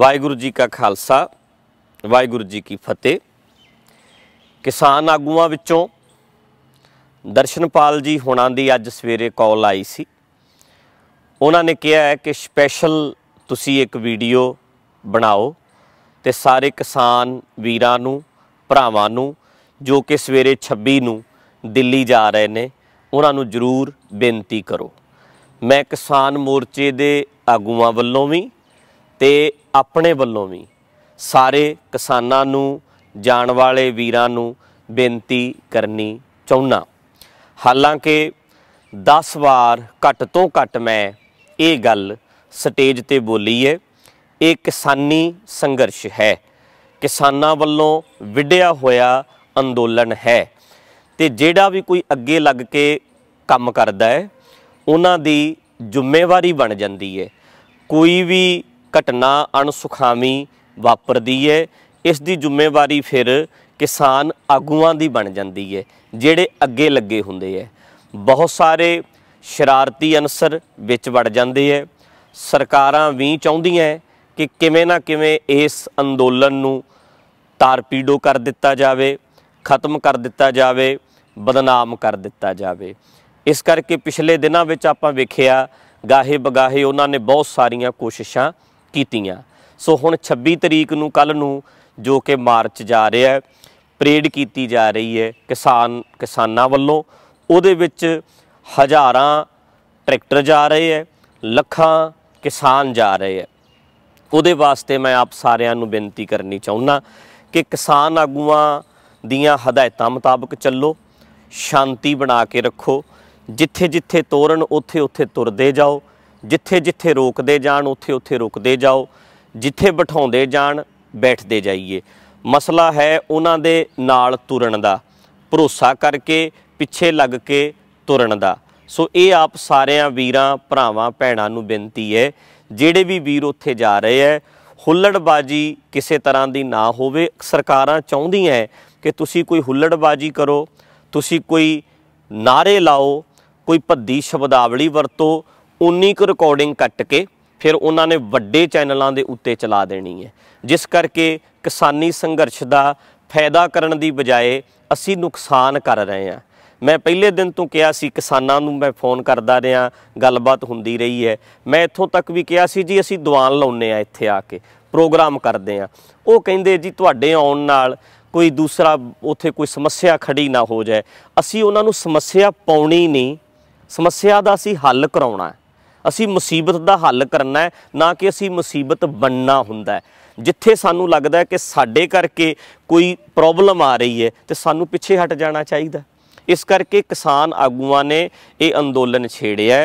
ਵਾਹਿਗੁਰੂ ਜੀ ਕਾ ਖਾਲਸਾ ਵਾਹਿਗੁਰੂ ਜੀ ਕੀ ਫਤਿਹ ਕਿਸਾਨ ਆਗੂਆਂ ਵਿੱਚੋਂ ਦਰਸ਼ਨਪਾਲ ਜੀ ਹੁਣਾਂ ਦੀ ਅੱਜ ਸਵੇਰੇ ਕਾਲ ਆਈ ਸੀ ਉਹਨਾਂ ਨੇ ਕਿਹਾ ਹੈ ਕਿ ਸਪੈਸ਼ਲ ਤੁਸੀਂ ਇੱਕ ਵੀਡੀਓ ਬਣਾਓ ਤੇ ਸਾਰੇ ਕਿਸਾਨ ਵੀਰਾਂ ਨੂੰ ਭਰਾਵਾਂ ਨੂੰ ਜੋ ਕਿ ਸਵੇਰੇ 26 ਨੂੰ ਦਿੱਲੀ ਜਾ ਰਹੇ ਨੇ ਉਹਨਾਂ ਨੂੰ ਜ਼ਰੂਰ ਬੇਨਤੀ ਕਰੋ ਮੈਂ ਕਿਸਾਨ ਮੋਰਚੇ ਦੇ ਆਗੂਆਂ ਵੱਲੋਂ ਵੀ ਤੇ ਆਪਣੇ ਵੱਲੋਂ ਵੀ ਸਾਰੇ ਕਿਸਾਨਾਂ ਨੂੰ ਜਾਣ ਵਾਲੇ ਵੀਰਾਂ ਨੂੰ ਬੇਨਤੀ ਕਰਨੀ ਚਾਹੁੰਨਾ ਹਾਲਾਂਕਿ 10 ਵਾਰ ਘੱਟ ਤੋਂ ਘੱਟ ਮੈਂ ਇਹ ਗੱਲ ਸਟੇਜ ਤੇ ਬੋਲੀ ਹੈ ਇਹ ਕਿਸਾਨੀ ਸੰਘਰਸ਼ ਹੈ ਕਿਸਾਨਾਂ ਵੱਲੋਂ ਵਿਢਿਆ ਹੋਇਆ ਅੰਦੋਲਨ ਹੈ ਤੇ ਜਿਹੜਾ ਵੀ ਕੋਈ ਅੱਗੇ ਲੱਗ ਕੇ ਕੰਮ ਕਰਦਾ ਹੈ ਉਹਨਾਂ ਦੀ ਜ਼ਿੰਮੇਵਾਰੀ ਬਣ ਜਾਂਦੀ ਹੈ ਕੋਈ ਵੀ ਘਟਨਾ ਅਣਸੁਖਾਵੀ ਵਾਪਰਦੀ ਏ ਇਸ ਦੀ ਜ਼ਿੰਮੇਵਾਰੀ ਫਿਰ ਕਿਸਾਨ ਆਗੂਆਂ ਦੀ ਬਣ ਜਾਂਦੀ ਏ ਜਿਹੜੇ ਅੱਗੇ ਲੱਗੇ ਹੁੰਦੇ ਏ ਬਹੁਤ ਸਾਰੇ ਸ਼ਰਾਰਤੀ ਅਨਸਰ ਵਿੱਚ ਵੜ ਜਾਂਦੇ ਏ ਸਰਕਾਰਾਂ ਵੀ ਚਾਹੁੰਦੀਆਂ ਕਿ ਕਿਵੇਂ ਨਾ ਕਿਵੇਂ ਇਸ ਅੰਦੋਲਨ ਨੂੰ ਤਾਰਪੀਡੋ ਕਰ ਦਿੱਤਾ ਜਾਵੇ ਖਤਮ ਕਰ ਦਿੱਤਾ ਜਾਵੇ ਬਦਨਾਮ ਕਰ ਦਿੱਤਾ ਜਾਵੇ ਇਸ ਕਰਕੇ ਪਿਛਲੇ ਦਿਨਾਂ ਵਿੱਚ ਆਪਾਂ ਵੇਖਿਆ ਗਾਹੇ ਬਗਾਹੇ ਉਹਨਾਂ ਨੇ ਬਹੁਤ ਸਾਰੀਆਂ ਕੋਸ਼ਿਸ਼ਾਂ ਕੀਤੀਆਂ ਸੋ ਹੁਣ 26 ਤਰੀਕ ਨੂੰ ਕੱਲ ਨੂੰ ਜੋ ਕਿ ਮਾਰਚ ਜਾ ਰਿਹਾ ਹੈ ਪਰੇਡ ਕੀਤੀ ਜਾ ਰਹੀ ਹੈ ਕਿਸਾਨ ਕਿਸਾਨਾਂ ਵੱਲੋਂ ਉਹਦੇ ਵਿੱਚ ਹਜ਼ਾਰਾਂ ਟਰੈਕਟਰ ਜਾ ਰਹੇ ਹੈ ਲੱਖਾਂ ਕਿਸਾਨ ਜਾ ਰਹੇ ਹੈ ਉਹਦੇ ਵਾਸਤੇ ਮੈਂ ਆਪ ਸਾਰਿਆਂ ਨੂੰ ਬੇਨਤੀ ਕਰਨੀ ਚਾਹੁੰਦਾ ਕਿ ਕਿਸਾਨ ਆਗੂਆਂ ਦੀਆਂ ਹਦਾਇਤਾਂ ਮੁਤਾਬਕ ਚੱਲੋ ਸ਼ਾਂਤੀ ਬਣਾ ਕੇ ਰੱਖੋ ਜਿੱਥੇ ਜਿੱਥੇ ਤੋਰਨ ਉੱਥੇ ਉੱਥੇ ਤੁਰਦੇ ਜਾਓ ਜਿੱਥੇ ਜਿੱਥੇ ਰੋਕਦੇ ਜਾਣ ਉੱਥੇ ਉੱਥੇ ਰੁਕਦੇ ਜਾਓ ਜਿੱਥੇ ਬਿਠਾਉਂਦੇ ਜਾਣ ਬੈਠਦੇ ਜਾਈਏ ਮਸਲਾ ਹੈ ਉਹਨਾਂ ਦੇ ਨਾਲ ਤੁਰਨ ਦਾ ਭਰੋਸਾ ਕਰਕੇ ਪਿੱਛੇ ਲੱਗ ਕੇ ਤੁਰਨ ਦਾ ਸੋ ਇਹ ਆਪ ਸਾਰਿਆਂ ਵੀਰਾਂ ਭਰਾਵਾਂ ਭੈਣਾਂ ਨੂੰ ਬੇਨਤੀ ਹੈ ਜਿਹੜੇ ਵੀ ਵੀਰ ਉੱਥੇ ਜਾ ਰਹੇ ਐ ਹੁੱਲੜਬਾਜੀ ਕਿਸੇ ਤਰ੍ਹਾਂ ਦੀ ਨਾ ਹੋਵੇ ਸਰਕਾਰਾਂ ਚਾਹੁੰਦੀਆਂ ਐ ਕਿ ਤੁਸੀਂ ਕੋਈ ਹੁੱਲੜਬਾਜੀ ਕਰੋ ਤੁਸੀਂ ਕੋਈ ਨਾਰੇ ਲਾਓ ਕੋਈ ਭੱਦੀ ਸ਼ਬਦਾਵਲੀ ਵਰਤੋ ਉਨੀ ਕੁ ਰਿਕਾਰਡਿੰਗ ਕੱਟ ਕੇ ਫਿਰ ਉਹਨਾਂ ਨੇ ਵੱਡੇ ਚੈਨਲਾਂ ਦੇ ਉੱਤੇ ਚਲਾ ਦੇਣੀ ਹੈ ਜਿਸ ਕਰਕੇ ਕਿਸਾਨੀ ਸੰਘਰਸ਼ ਦਾ ਫਾਇਦਾ ਕਰਨ ਦੀ ਬਜਾਏ ਅਸੀਂ ਨੁਕਸਾਨ ਕਰ ਰਹੇ ਹਾਂ ਮੈਂ ਪਹਿਲੇ ਦਿਨ ਤੋਂ ਕਿਹਾ ਸੀ ਕਿਸਾਨਾਂ ਨੂੰ ਮੈਂ ਫੋਨ ਕਰਦਾ ਰਿਹਾ ਗੱਲਬਾਤ ਹੁੰਦੀ ਰਹੀ ਹੈ ਮੈਂ ਇੱਥੋਂ ਤੱਕ ਵੀ ਕਿਹਾ ਸੀ ਜੀ ਅਸੀਂ ਦੀਵਾਨ ਲਾਉਨੇ ਆ ਇੱਥੇ ਆ ਕੇ ਪ੍ਰੋਗਰਾਮ ਕਰਦੇ ਆ ਉਹ ਕਹਿੰਦੇ ਜੀ ਤੁਹਾਡੇ ਆਉਣ ਨਾਲ ਕੋਈ ਦੂਸਰਾ ਉਥੇ ਕੋਈ ਸਮੱਸਿਆ ਖੜੀ ਨਾ ਹੋ ਜਾਏ ਅਸੀਂ ਉਹਨਾਂ ਨੂੰ ਸਮੱਸਿਆ ਪਾਉਣੀ ਨਹੀਂ ਸਮੱਸਿਆ ਦਾ ਅਸੀਂ ਹੱਲ ਕਰਾਉਣਾ ਅਸੀਂ ਮੁਸੀਬਤ ਦਾ ਹੱਲ ਕਰਨਾ ਹੈ ਨਾ ਕਿ ਅਸੀਂ ਮੁਸੀਬਤ ਬਣਨਾ ਹੁੰਦਾ ਜਿੱਥੇ ਸਾਨੂੰ ਲੱਗਦਾ ਕਿ ਸਾਡੇ ਕਰਕੇ ਕੋਈ ਪ੍ਰੋਬਲਮ ਆ ਰਹੀ ਹੈ ਤੇ ਸਾਨੂੰ ਪਿੱਛੇ ਹਟ ਜਾਣਾ ਚਾਹੀਦਾ ਇਸ ਕਰਕੇ ਕਿਸਾਨ ਆਗੂਆਂ ਨੇ ਇਹ ਅੰਦੋਲਨ ਛੇੜਿਆ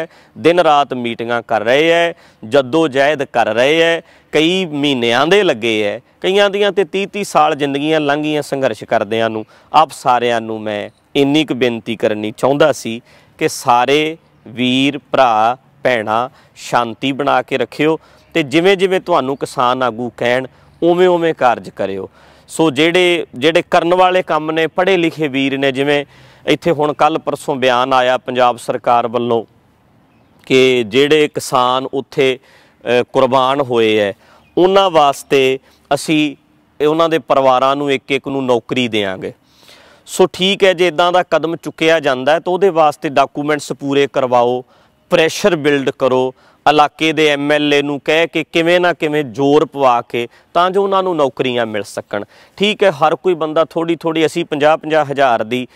ਦਿਨ ਰਾਤ ਮੀਟਿੰਗਾਂ ਕਰ ਰਹੇ ਐ ਜਦੋ ਜਹਿਦ ਕਰ ਰਹੇ ਐ ਕਈ ਮਹੀਨਿਆਂ ਦੇ ਲੱਗੇ ਐ ਕਈਆਂ ਦੀਆਂ ਤੇ 30 30 ਸਾਲ ਜ਼ਿੰਦਗੀਆਂ ਲੰਘੀਆਂ ਸੰਘਰਸ਼ ਕਰਦਿਆਂ ਨੂੰ ਆਪ ਸਾਰਿਆਂ ਨੂੰ ਮੈਂ ਇੰਨੀ ਕੁ ਬੇਨਤੀ ਕਰਨੀ ਚਾਹੁੰਦਾ ਸੀ ਕਿ ਸਾਰੇ ਵੀਰ ਭਰਾ ਭੈਣਾ ਸ਼ਾਂਤੀ ਬਣਾ ਕੇ ਰੱਖਿਓ ਤੇ ਜਿਵੇਂ ਜਿਵੇਂ ਤੁਹਾਨੂੰ ਕਿਸਾਨ ਆਗੂ ਕਹਿਣ ਉਵੇਂ ਉਵੇਂ ਕਾਰਜ ਕਰਿਓ ਸੋ ਜਿਹੜੇ ਜਿਹੜੇ ਕਰਨ ਵਾਲੇ ਕੰਮ ਨੇ ਪੜ੍ਹੇ ਲਿਖੇ ਵੀਰ ਨੇ ਜਿਵੇਂ ਇੱਥੇ ਹੁਣ ਕੱਲ ਪਰਸੋਂ ਬਿਆਨ ਆਇਆ ਪੰਜਾਬ ਸਰਕਾਰ ਵੱਲੋਂ ਕਿ ਜਿਹੜੇ ਕਿਸਾਨ ਉੱਥੇ ਕੁਰਬਾਨ ਹੋਏ ਐ ਉਹਨਾਂ ਵਾਸਤੇ ਅਸੀਂ ਉਹਨਾਂ ਦੇ ਪਰਿਵਾਰਾਂ ਨੂੰ ਇੱਕ ਇੱਕ ਨੂੰ ਨੌਕਰੀ ਦੇਵਾਂਗੇ ਸੋ ਠੀਕ ਹੈ ਜੇ ਇਦਾਂ ਦਾ ਕਦਮ ਚੁੱਕਿਆ ਜਾਂਦਾ ਤਾਂ ਉਹਦੇ ਵਾਸਤੇ ਡਾਕੂਮੈਂਟਸ ਪੂਰੇ ਕਰਵਾਓ ਪ੍ਰੈਸ਼ਰ ਬਿਲਡ ਕਰੋ ਇਲਾਕੇ ਦੇ ਐਮਐਲਏ ਨੂੰ ਕਹਿ ਕੇ ਕਿਵੇਂ ਨਾ ਕਿਵੇਂ ਜ਼ੋਰ ਪਵਾ ਕੇ ਤਾਂ ਜੋ ਉਹਨਾਂ ਨੂੰ ਨੌਕਰੀਆਂ ਮਿਲ ਸਕਣ ਠੀਕ ਹੈ ਹਰ ਕੋਈ ਬੰਦਾ ਥੋੜੀ ਥੋੜੀ ਅਸੀਂ 50 50 ਹਜ਼ਾਰ ਦੀ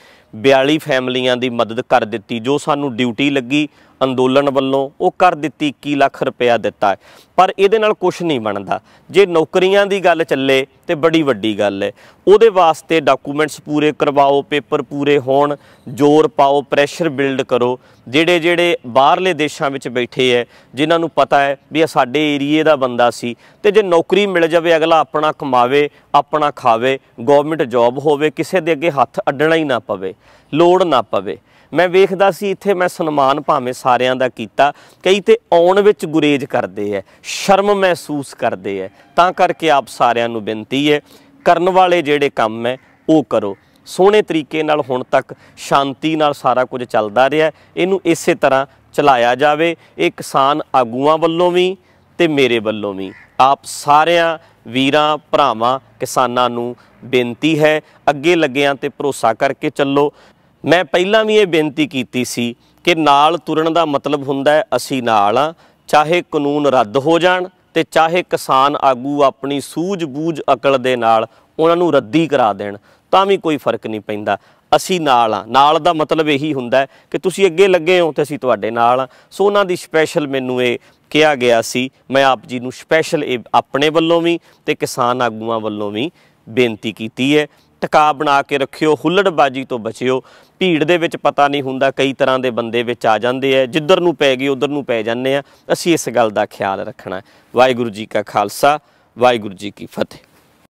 42 ਫੈਮਲੀਆਂ ਦੀ ਮਦਦ ਕਰ ਦਿੱਤੀ ਜੋ ਸਾਨੂੰ ਡਿਊਟੀ ਲੱਗੀ ਅੰਦੋਲਨ ਵੱਲੋਂ ਉਹ ਕਰ ਦਿੱਤੀ 21 ਲੱਖ ਰੁਪਇਆ ਦਿੱਤਾ ਪਰ ਇਹਦੇ ਨਾਲ ਕੁਝ ਨਹੀਂ ਬਣਦਾ ਜੇ ਨੌਕਰੀਆਂ ਦੀ ਗੱਲ ਚੱਲੇ ਤੇ ਬੜੀ ਵੱਡੀ ਗੱਲ ਹੈ ਉਹਦੇ ਵਾਸਤੇ ਡਾਕੂਮੈਂਟਸ ਪੂਰੇ ਕਰਵਾਓ ਪੇਪਰ ਪੂਰੇ ਹੋਣ ਜ਼ੋਰ ਪਾਓ ਪ੍ਰੈਸ਼ਰ ਬਿਲਡ ਕਰੋ ਜਿਹੜੇ ਜਿਹੜੇ ਬਾਹਰਲੇ ਦੇਸ਼ਾਂ ਵਿੱਚ ਬੈਠੇ ਐ ਜਿਨ੍ਹਾਂ ਨੂੰ ਪਤਾ ਹੈ ਵੀ ਇਹ ਸਾਡੇ ਏਰੀਏ ਦਾ ਬੰਦਾ ਸੀ ਤੇ ਜੇ ਨੌਕਰੀ ਮਿਲ ਜਾਵੇ ਅਗਲਾ ਆਪਣਾ ਕਮਾਵੇ ਆਪਣਾ ਖਾਵੇ ਗਵਰਨਮੈਂਟ ਜੌਬ ਹੋਵੇ ਕਿਸੇ ਦੇ ਅੱਗੇ ਹੱਥ ਅੱਡਣਾ ਹੀ ਨਾ ਪਵੇ ਲੋੜ ਨਾ ਪਵੇ ਮੈਂ ਵੇਖਦਾ ਸੀ ਇੱਥੇ ਮੈਂ ਸਨਮਾਨ ਭਾਵੇਂ ਸਾਰਿਆਂ ਦਾ ਕੀਤਾ ਕਈ ਤੇ ਆਉਣ ਵਿੱਚ ਗੁਰੇਜ ਕਰਦੇ ਐ ਸ਼ਰਮ ਮਹਿਸੂਸ ਕਰਦੇ ਐ ਤਾਂ ਕਰਕੇ ਆਪ ਸਾਰਿਆਂ ਨੂੰ ਬੇਨਤੀ ਐ ਕਰਨ ਵਾਲੇ ਜਿਹੜੇ ਕੰਮ ਐ ਉਹ ਕਰੋ ਸੋਹਣੇ ਤਰੀਕੇ ਨਾਲ ਹੁਣ ਤੱਕ ਸ਼ਾਂਤੀ ਨਾਲ ਸਾਰਾ ਕੁਝ ਚੱਲਦਾ ਰਿਹਾ ਇਹਨੂੰ ਇਸੇ ਤਰ੍ਹਾਂ ਚਲਾਇਆ ਜਾਵੇ ਇਹ ਕਿਸਾਨ ਆਗੂਆਂ ਵੱਲੋਂ ਵੀ ਤੇ ਮੇਰੇ ਵੱਲੋਂ ਵੀ ਆਪ ਸਾਰਿਆਂ ਵੀਰਾਂ ਭਰਾਵਾਂ ਕਿਸਾਨਾਂ ਨੂੰ ਬੇਨਤੀ ਹੈ ਅੱਗੇ ਲੱਗਿਆਂ ਤੇ ਭਰੋਸਾ ਕਰਕੇ ਚੱਲੋ ਮੈਂ ਪਹਿਲਾਂ ਵੀ ਇਹ ਬੇਨਤੀ ਕੀਤੀ ਸੀ ਕਿ ਨਾਲ ਤੁਰਨ ਦਾ ਮਤਲਬ ਹੁੰਦਾ ਹੈ ਅਸੀਂ ਨਾਲ ਆ ਚਾਹੇ ਕਾਨੂੰਨ ਰੱਦ ਹੋ ਜਾਣ ਤੇ ਚਾਹੇ ਕਿਸਾਨ ਆਗੂ ਆਪਣੀ ਸੂਝ-ਬੂਝ ਅਕਲ ਦੇ ਨਾਲ ਉਹਨਾਂ ਨੂੰ ਰੱਦੀ ਕਰਾ ਦੇਣ ਤਾਂ ਵੀ ਕੋਈ ਫਰਕ ਨਹੀਂ ਪੈਂਦਾ ਅਸੀਂ ਨਾਲ ਆ ਨਾਲ ਦਾ ਮਤਲਬ ਇਹੀ ਹੁੰਦਾ ਕਿ ਤੁਸੀਂ ਅੱਗੇ ਲੱਗੇ ਹੋ ਤੇ ਅਸੀਂ ਤੁਹਾਡੇ ਨਾਲ ਆ ਸੋ ਉਹਨਾਂ ਦੀ ਸਪੈਸ਼ਲ ਮੈਨੂੰ ਇਹ ਕਿਹਾ ਗਿਆ ਸੀ ਮੈਂ ਆਪ ਜੀ ਨੂੰ ਸਪੈਸ਼ਲ ਆਪਣੇ ਵੱਲੋਂ ਵੀ ਤੇ ਕਿਸਾਨ ਆਗੂਆਂ ਵੱਲੋਂ ਵੀ ਬੇਨਤੀ ਕੀਤੀ ਹੈ ਟਿਕਾ ਬਣਾ ਕੇ ਰੱਖਿਓ ਹੁੱਲੜਬਾਜੀ ਤੋਂ ਬਚਿਓ ਭੀੜ ਦੇ ਵਿੱਚ ਪਤਾ ਨਹੀਂ ਹੁੰਦਾ ਕਈ ਤਰ੍ਹਾਂ ਦੇ ਬੰਦੇ ਵਿੱਚ ਆ ਜਾਂਦੇ ਆ ਜਿੱਧਰ ਨੂੰ ਪੈ ਗਈ ਉਧਰ ਨੂੰ ਪੈ ਜਾਂਦੇ ਆ ਅਸੀਂ ਇਸ ਗੱਲ ਦਾ ਖਿਆਲ ਰੱਖਣਾ ਵਾਹਿਗੁਰੂ ਜੀ ਕਾ ਖਾਲਸਾ ਵਾਹਿਗੁਰੂ ਜੀ ਕੀ ਫਤਿਹ